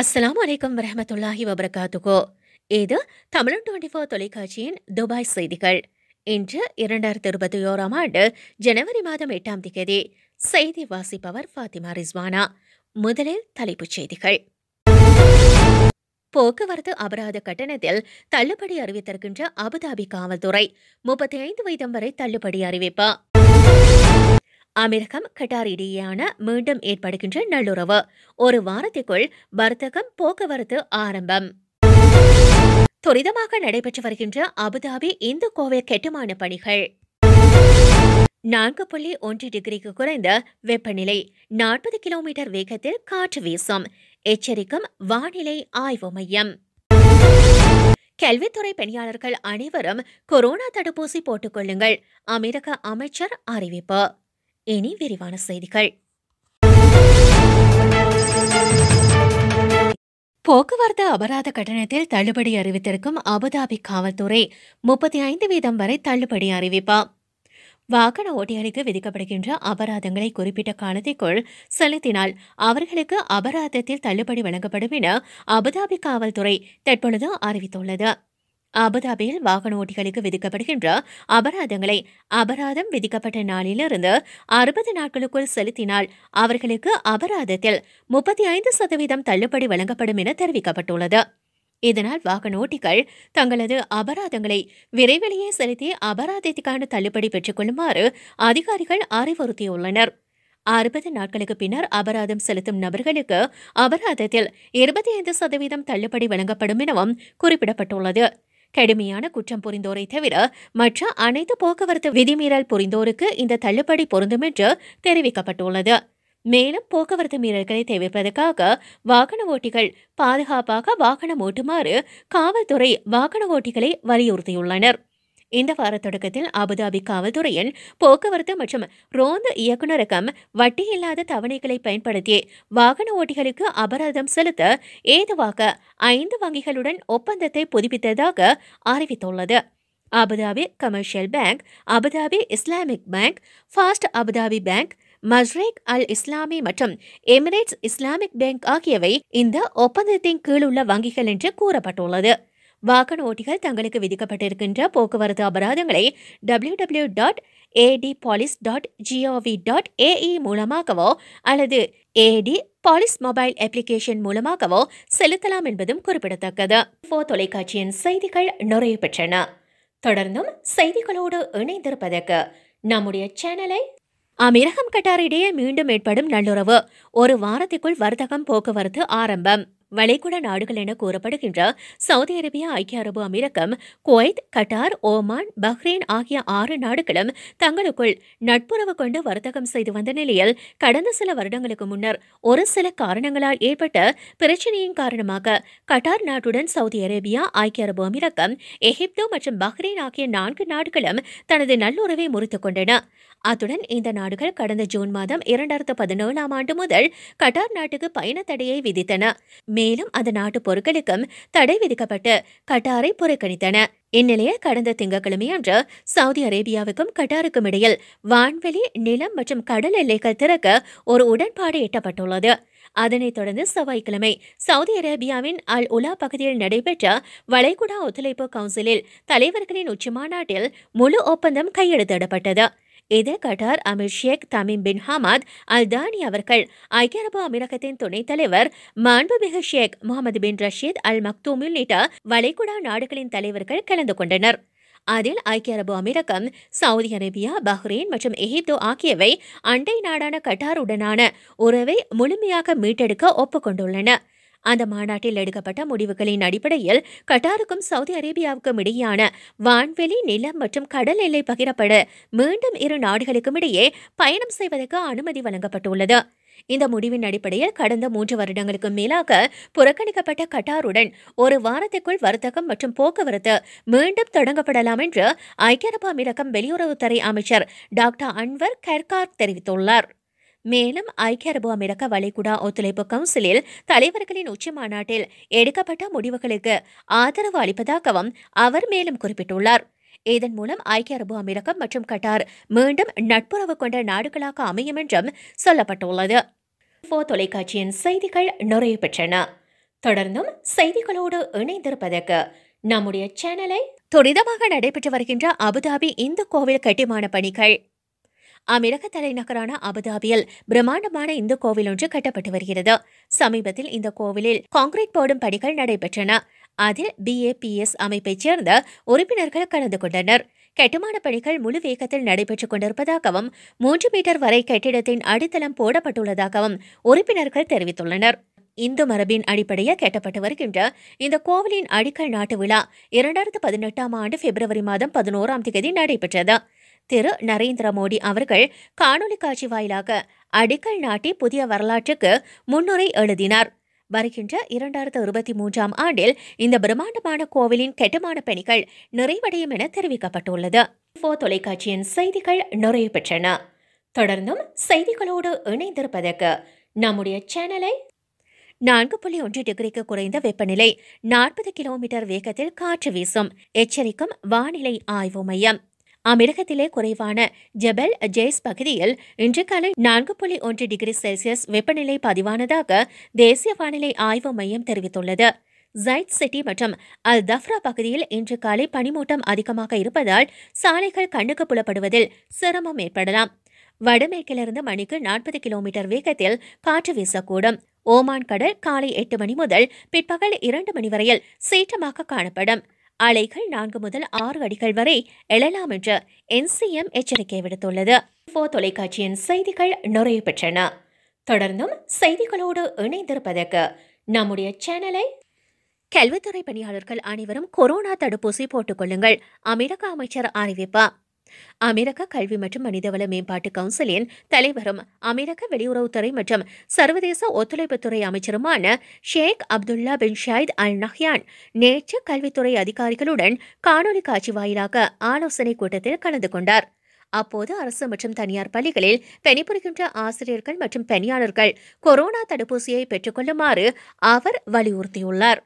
அஸ்லாம் வலைக்கம் வரமத்துல்லாஹி வபரகாத்துகோ இது தமிழன் டுவெண்டி ஃபோர் தொலைக்காட்சியின் துபாய் செய்திகள் இன்று இரண்டாயிரத்தி இருபத்தி ஓராம் ஆண்டு ஜனவரி மாதம் எட்டாம் தேதி செய்தி வாசிப்பவர் ஃபாத்திமா ரிஸ்வானா முதலில் தலைப்புச் செய்திகள் போக்குவரத்து அபராத கட்டணத்தில் தள்ளுபடி அறிவித்திருக்கின்ற அபுதாபி காவல்துறை முப்பத்தி ஐந்து வயதம் வரை தள்ளுபடி அறிவிப்பா அமெரிக்கம் கட்டார் இடையேயான மீண்டும் ஏற்படுகின்ற நல்லுறவு ஒரு வாரத்திற்குள் வர்த்தகம் போக்குவரத்து ஆரம்பம் துரிதமாக நடைபெற்று வருகின்ற அபுதாபி இந்து கோவில் கட்டுமான பணிகள் நான்கு புள்ளி ஒன்று டிகிரிக்கு குறைந்த வெப்பநிலை நாற்பது கிலோமீட்டர் வேகத்தில் காற்று வீசும் எச்சரிக்கும் வானிலை ஆய்வு மையம் கல்வித்துறை பணியாளர்கள் அனைவரும் கொரோனா தடுப்பூசி போட்டுக்கொள்ளுங்கள் அமெரிக்க அமைச்சர் அறிவிப்பு இனி விரிவான செய்திகள் போக்குவரத்து அபராத கட்டணத்தில் தள்ளுபடி அறிவித்திருக்கும் அபுதாபி காவல்துறை முப்பத்தி ஐந்து வீதம் வரை தள்ளுபடி அறிவிப்பா வாகன ஓட்டிகளுக்கு விதிக்கப்படுகின்ற அபராதங்களை குறிப்பிட்ட காலத்திற்குள் செலுத்தினால் அவர்களுக்கு அபராதத்தில் தள்ளுபடி வழங்கப்படும் என அபுதாபி காவல்துறை தற்பொழுது அறிவித்துள்ளது அபுதாபியில் வாகன ஓட்டிகளுக்கு விதிக்கப்படுகின்ற அபராதங்களை அபராதம் விதிக்கப்பட்ட நாளிலிருந்து அறுபது நாட்களுக்குள் செலுத்தினால் அவர்களுக்கு அபராதத்தில் முப்பத்தி ஐந்து சதவீதம் தள்ளுபடி வழங்கப்படும் என தெரிவிக்கப்பட்டுள்ளது இதனால் வாகன ஓட்டிகள் தங்களது அபராதங்களை விரைவிலேயே செலுத்தி அபராதத்திற்கான தள்ளுபடி பெற்றுக்கொள்ளுமாறு அதிகாரிகள் அறிவுறுத்தியுள்ளனர் அறுபது நாட்களுக்கு பின்னர் அபராதம் செலுத்தும் நபர்களுக்கு அபராதத்தில் இருபத்தி ஐந்து சதவீதம் தள்ளுபடி வழங்கப்படும் எனவும் குறிப்பிடப்பட்டுள்ளது கடுமையான குற்றம் புரிந்தோரை தவிர மற்ற அனைத்து போக்குவரத்து விதிமீறல் புரிந்தோருக்கு இந்த தள்ளுபடி பொருந்தும் என்று தெரிவிக்கப்பட்டுள்ளது மேலும் போக்குவரத்து மீறல்களை தவிர்ப்பதற்காக வாகன ஓட்டிகள் பாதுகாப்பாக வாகனம் ஓட்டுமாறு காவல்துறை வாகன ஓட்டிகளை வலியுறுத்தியுள்ளனர் இந்த வார தொடக்கத்தில் அபுதாபி காவல்துறையின் போக்குவரத்து மற்றும் ரோந்து இயக்குநரகம் வட்டி இல்லாத தவணைகளை பயன்படுத்தி வாகன ஓட்டிகளுக்கு அபராதம் செலுத்த ஏதுவாக ஐந்து வங்கிகளுடன் ஒப்பந்தத்தை புதுப்பித்ததாக அறிவித்துள்ளது Abu Dhabi commercial bank Abu Dhabi Islamic bank first Abu Dhabi bank Mashreq Al Islami மற்றும் எமிரேட்ஸ் இஸ்லாமிக் பேங்க் ஆகியவை இந்த ஒப்பந்தத்தின் கீழுள்ள வங்கிகள் என்று கூறப்பட்டுள்ளது வாகன ஓட்டிகள் தங்களுக்கு விதிக்கப்பட்டிருக்கின்ற போக்குவரத்து அபராதங்களை W W dot A D police dot G O V dot A E மூலமாகவோ அல்லது ஏடி பாலிஸ் மொபைல் அப்ளிகேஷன் மூலமாகவோ செலுத்தலாம் என்பதும் குறிப்பிடத்தக்கது தொலைக்காட்சியின் செய்திகள் நிறைய பெற்றன தொடர்ந்தும் செய்திகளோடு இணைந்திருப்பதற்கு நம்முடைய சேனலை அமீரகம் கட்டாரிடையே மீண்டும் ஏற்படும் நல்லுறவு ஒரு வாரத்திற்குள் வர்த்தகம் போக்குவரத்து ஆரம்பம் வளைகுடா நாடுகள் என கூறப்படுகின்ற சவுதி அரேபியா ஐக்கிய அரபு அமீரகம் குவைத் கட்டார் ஓமான் பஹ்ரைன் ஆகிய ஆறு நாடுகளும் தங்களுக்குள் நட்புறவு கொண்டு வர்த்தகம் செய்து வந்த நிலையில் கடந்த சில வருடங்களுக்கு முன்னர் ஒரு சில காரணங்களால் ஏற்பட்ட பிரச்சனையின் காரணமாக கட்டார் நாட்டுடன் சவுதி அரேபியா ஐக்கிய அரபு அமீரகம் எகிப்து மற்றும் பஹ்ரைன் ஆகிய நான்கு நாடுகளும் தனது நல்லுறவை முறித்துக் கொண்டன அத்துடன் இந்த நாடுகள் கடந்த ஜூன் மாதம் இரண்டாயிரத்து பதினேழாம் ஆண்டு முதல் கட்டார் நாட்டுக்கு பயண தடையை விதித்தன மேலும் அந்த நாட்டு பொருட்களுக்கும் தடை விதிக்கப்பட்டு கட்டாரை புறக்கணித்தன இந்நிலையில் கடந்த திங்கட்கிழமை அன்று சவுதி அரேபியாவுக்கும் கட்டாருக்கும் இடையில் வான்வெளி நிலம் மற்றும் கடல் எல்லைகள் திறக்க ஒரு உடன்பாடு எட்டப்பட்டுள்ளது அதனைத் தொடர்ந்து செவ்வாய்க்கிழமை சவுதி அரேபியாவின் அல் உலா பகுதியில் நடைபெற்ற வளைகுடா ஒத்துழைப்பு கவுன்சிலில் தலைவர்களின் உச்சிமாநாட்டில் முழு ஒப்பந்தம் கையெழுத்திடப்பட்டது இது கட்டார் அமீர் ஷேக் தமிம் பின் ஹமாத் அல்தானி அவர்கள் ஐக்கிய அரபு அமீரகத்தின் துணைத் தலைவர் மாண்புமிகு ஷேக் முகமது பின் ரஷீத் அல் மக்தூம் உள்ளிட்ட வளைகுடா நாடுகளின் தலைவர்கள் கலந்து கொண்டனர் அதில் ஐக்கிய அரபு அமீரகம் சவுதி அரேபியா பஹ்ரைன் மற்றும் எகிப்து ஆகியவை அண்டை நாடான கட்டாருடனான உறவை முழுமையாக மீட்டெடுக்க ஒப்புக்கொண்டுள்ளன அந்த மாநாட்டில் எடுக்கப்பட்ட முடிவுகளின் அடிப்படையில் கட்டாருக்கும் சவுதி அரேபியாவுக்கும் இடையேயான வான்வெளி நிலம் மற்றும் கடல் எல்லை பகிரப்பட மீண்டும் இரு நாடுகளுக்கும் இடையே பயணம் செய்வதற்கு அனுமதி வழங்கப்பட்டுள்ளது இந்த முடிவின் அடிப்படையில் கடந்த மூன்று வருடங்களுக்கு மேலாக புறக்கணிக்கப்பட்ட கட்டாருடன் ஒரு வாரத்திற்குள் வர்த்தகம் மற்றும் போக்குவரத்து மீண்டும் தொடங்கப்படலாம் என்று ஐக்கிய அரபு அமீரகம் வெளியுறவுத்துறை அமைச்சர் டாக்டர் அன்வர் கர்கார் தெரிவித்துள்ளார் மேலும் ஐக்கிய அரபு அமெரிக்க வளைகுடா ஒத்துழைப்பு கவுன்சிலில் தலைவர்களின் உச்சி மாநாட்டில் எடுக்கப்பட்ட முடிவுகளுக்கு ஆதரவு அளிப்பதாகவும் அவர் மேலும் குறிப்பிட்டுள்ளார் இதன் மூலம் ஐக்கிய அரபு அமெரிக்கம் மற்றும் கட்டார் மீண்டும் நட்புறவு கொண்ட நாடுகளாக அமையும் என்றும் சொல்லப்பட்டுள்ளது தொலைக்காட்சியின் செய்திகள் நிறைய பெற்றன தொடர்ந்தும் செய்திகளோடு இணைந்திருப்பதற்கு நம்முடைய சேனலை துரிதமாக நடைபெற்று வருகின்ற அபுதாபி இந்து கோவில் கட்டுமான பணிகள் அமெரிக்க தலைநகரான அபுதாபியில் பிரம்மாண்டமான இந்து கோவில் ஒன்று கட்டப்பட்டு வருகிறது சமீபத்தில் இந்த கோவிலில் காங்கிரீட் போடும் பணிகள் நடைபெற்றன அதில் பிஏபிஎஸ் அமைப்பைச் சேர்ந்த உறுப்பினர்கள் கலந்து கொண்டனர் கட்டுமான பணிகள் முழு வேகத்தில் நடைபெற்றுக் கொண்டிருப்பதாகவும் மூன்று மீட்டர் வரை கட்டிடத்தின் அடித்தளம் போடப்பட்டுள்ளதாகவும் உறுப்பினர்கள் தெரிவித்துள்ளனர் இந்து மரபின் அடிப்படையில் கட்டப்பட்டு வருகின்ற இந்த கோவிலின் அடிக்கல் நாட்டு விழா இரண்டாயிரத்து பதினெட்டாம் ஆண்டு பிப்ரவரி மாதம் பதினோராம் தேதி நடைபெற்றது திரு நரேந்திர மோடி அவர்கள் காணொலி காட்சி வாயிலாக அடிக்கல் நாட்டி புதிய வரலாற்றுக்கு முன்னுரை எழுதினார் வருகின்ற இரண்டாயிரத்து இருபத்தி மூன்றாம் ஆண்டில் இந்த பிரம்மாண்டமான கோவிலின் கெட்டுமான பணிகள் நிறைவடையும் என தெரிவிக்கப்பட்டுள்ளது தொலைக்காட்சியின் செய்திகள் நிறைவு பெற்றன தொடர்ந்தும் செய்திகளோடு இணைந்திருப்பதற்கு நம்முடைய சேனலை நான்கு புள்ளி ஒன்று டிகிரிக்கு குறைந்த வெப்பநிலை நாற்பது கிலோமீட்டர் வேகத்தில் காற்று வீசும் எச்சரிக்கும் வானிலை ஆய்வு மையம் அமிரகத்திலே குறைவான ஜபல் ஜேஸ் பகுதியில் இன்று காலை நான்கு புள்ளி ஒன்று டிகிரி செல்சியஸ் வெப்பநிலை பதிவானதாக தேசிய வானிலை ஆய்வு மையம் தெரிவித்துள்ளது ஜைத் சிட்டி மற்றும் அல் தஃப்ரா பகுதியில் இன்று காலை பனிமூட்டம் அதிகமாக இருப்பதால் சாலைகள் கண்ணுக்கு புலப்படுவதில் சிரமம் ஏற்படலாம் வடமேற்கிலிருந்து மணிக்கு நாற்பது கிலோமீட்டர் வேகத்தில் காற்று வீசக்கூடும் ஓமான் கடல் காலை எட்டு மணி முதல் பிற்பகல் இரண்டு மணி வரையில் சீற்றமாக காணப்படும் அலைகள் நான்கு முதல் ஆறு அடிகள் வரை எழலாம் என்று என்சிஎம் எச்சரிக்கை விடுத்துள்ளது தொலைக்காட்சியின் செய்திகள் நிறைவு பெற்றன தொடர்ந்தும் செய்திகளோடு இணைந்திருப்பதற்கு நம்முடைய சேனலை கல்வித்துறை பணியாளர்கள் அனைவரும் கொரோனா தடுப்பூசி போட்டுக்கொள்ளுங்கள் அமெரிக்க அமைச்சர் அறிவிப்பார் அமெரிக்க கல்வி மற்றும் மனிதவள மேம்பாட்டு கவுன்சிலின் தலைவரும் அமெரிக்க வெளியுறவுத்துறை மற்றும் சர்வதேச ஒத்துழைப்புத்துறை அமைச்சருமான ஷேக் அப்துல்லா பின் ஷாயித் அல் நஹ்யான் நேற்று கல்வித்துறை அதிகாரிகளுடன் காணொலி காட்சி வாயிலாக ஆலோசனைக் கூட்டத்தில் கலந்து கொண்டார் அப்போது அரசு மற்றும் தனியார் பள்ளிகளில் பணிபுரிகின்ற ஆசிரியர்கள் மற்றும் பணியாளர்கள் கொரோனா தடுப்பூசியை பெற்றுக்கொள்ளுமாறு அவர் வலியுறுத்தியுள்ளார்